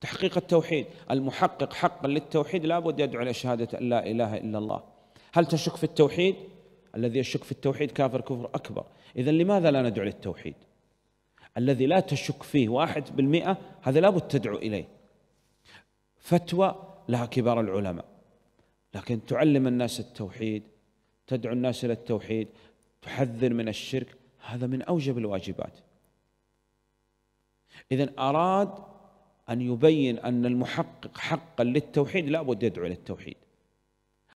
تحقيق التوحيد المحقق حقا للتوحيد لابد يدعو الى شهاده ان لا اله الا الله هل تشك في التوحيد الذي يشك في التوحيد كافر كفر اكبر اذا لماذا لا ندعو للتوحيد الذي لا تشك فيه واحد بالمئة هذا لابد تدعو إليه فتوى لها كبار العلماء لكن تعلم الناس التوحيد تدعو الناس إلى التوحيد تحذر من الشرك هذا من أوجب الواجبات إذا أراد أن يبين أن المحقق حقا للتوحيد لا بد يدعو إلى التوحيد